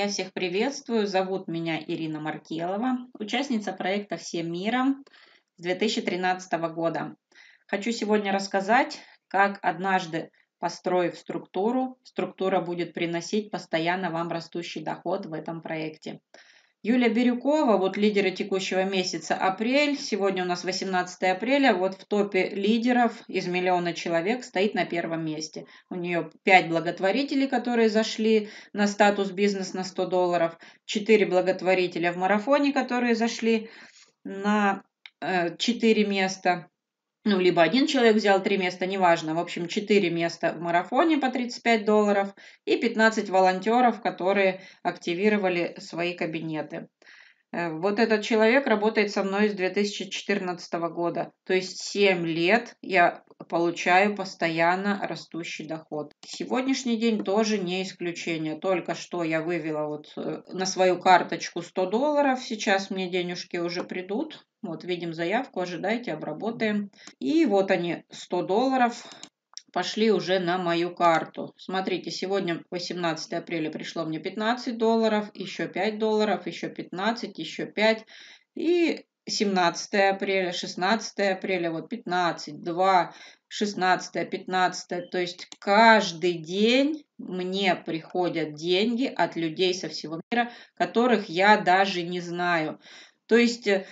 Я всех приветствую. Зовут меня Ирина Маркелова, участница проекта «Всем миром» с 2013 года. Хочу сегодня рассказать, как однажды, построив структуру, структура будет приносить постоянно вам растущий доход в этом проекте. Юлия Бирюкова, вот лидеры текущего месяца апрель, сегодня у нас 18 апреля, вот в топе лидеров из миллиона человек стоит на первом месте. У нее 5 благотворителей, которые зашли на статус бизнес на 100 долларов, 4 благотворителя в марафоне, которые зашли на 4 э, места ну, либо один человек взял три места, неважно. В общем, четыре места в марафоне по 35 долларов и 15 волонтеров, которые активировали свои кабинеты. Э, вот этот человек работает со мной с 2014 года. То есть 7 лет я получаю постоянно растущий доход. Сегодняшний день тоже не исключение. Только что я вывела вот э, на свою карточку 100 долларов. Сейчас мне денежки уже придут. Вот, видим заявку, ожидайте, обработаем. И вот они, 100 долларов пошли уже на мою карту. Смотрите, сегодня 18 апреля пришло мне 15 долларов, еще 5 долларов, еще 15, еще 5. И 17 апреля, 16 апреля, вот 15, 2, 16, 15. То есть каждый день мне приходят деньги от людей со всего мира, которых я даже не знаю. То есть э,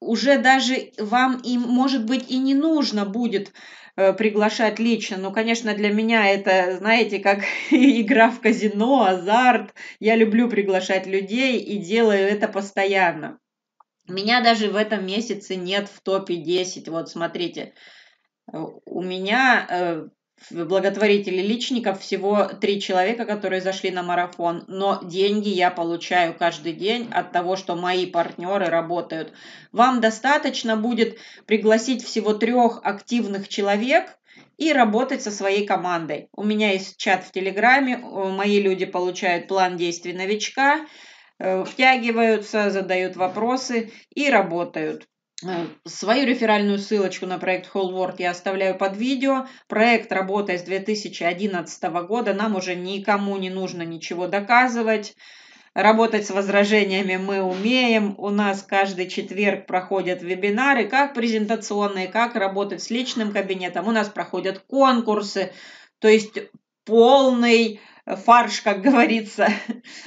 уже даже вам и, может быть, и не нужно будет э, приглашать лично. но, конечно, для меня это, знаете, как игра в казино, азарт. Я люблю приглашать людей и делаю это постоянно. Меня даже в этом месяце нет в топе 10. Вот смотрите, э, у меня благотворителей личников всего три человека, которые зашли на марафон, но деньги я получаю каждый день от того, что мои партнеры работают. Вам достаточно будет пригласить всего трех активных человек и работать со своей командой. У меня есть чат в Телеграме, э, мои люди получают план действий новичка, э, втягиваются, задают вопросы и работают. Э, свою реферальную ссылочку на проект Whole World я оставляю под видео. Проект работает с 2011 года. Нам уже никому не нужно ничего доказывать. Работать с возражениями мы умеем. У нас каждый четверг проходят вебинары, как презентационные, как работать с личным кабинетом. У нас проходят конкурсы. То есть полный фарш, как говорится.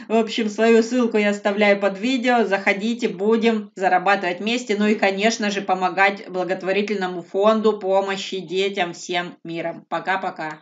В общем, свою ссылку я оставляю под видео. Заходите, будем зарабатывать вместе. Ну и, конечно же, помогать благотворительному фонду помощи детям всем миром. Пока-пока.